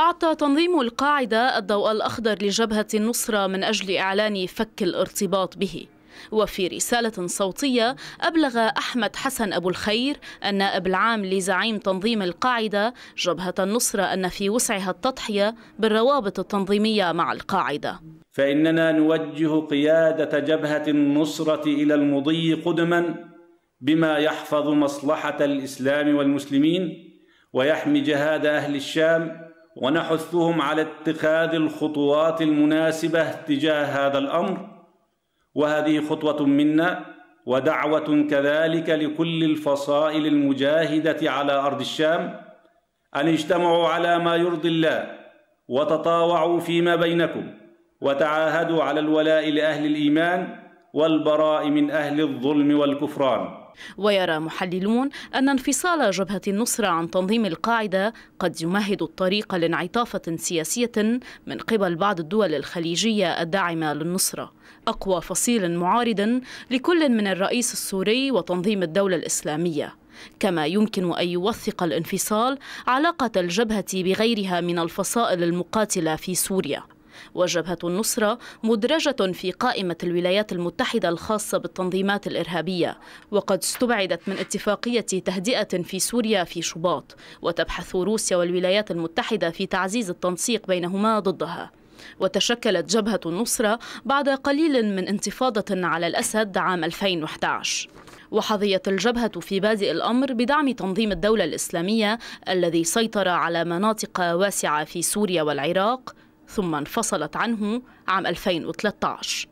أعطى تنظيم القاعدة الضوء الأخضر لجبهة النصرة من أجل إعلان فك الارتباط به وفي رسالة صوتية أبلغ أحمد حسن أبو الخير النائب العام لزعيم تنظيم القاعدة جبهة النصرة أن في وسعها التضحية بالروابط التنظيمية مع القاعدة فإننا نوجه قيادة جبهة النصرة إلى المضي قدما بما يحفظ مصلحة الإسلام والمسلمين ويحمي جهاد أهل الشام ونحثهم على اتخاذ الخطوات المناسبه تجاه هذا الامر وهذه خطوه منا ودعوه كذلك لكل الفصائل المجاهده على ارض الشام ان اجتمعوا على ما يرضي الله وتطاوعوا فيما بينكم وتعاهدوا على الولاء لاهل الايمان والبراء من أهل الظلم والكفران ويرى محللون أن انفصال جبهة النصرة عن تنظيم القاعدة قد يمهد الطريق لانعطافة سياسية من قبل بعض الدول الخليجية الداعمة للنصرة أقوى فصيل معارض لكل من الرئيس السوري وتنظيم الدولة الإسلامية كما يمكن أن يوثق الانفصال علاقة الجبهة بغيرها من الفصائل المقاتلة في سوريا وجبهة النصرة مدرجة في قائمة الولايات المتحدة الخاصة بالتنظيمات الإرهابية وقد استبعدت من اتفاقية تهدئة في سوريا في شباط وتبحث روسيا والولايات المتحدة في تعزيز التنسيق بينهما ضدها وتشكلت جبهة النصرة بعد قليل من انتفاضة على الأسد عام 2011 وحظيت الجبهة في بادئ الأمر بدعم تنظيم الدولة الإسلامية الذي سيطر على مناطق واسعة في سوريا والعراق ثم انفصلت عنه عام 2013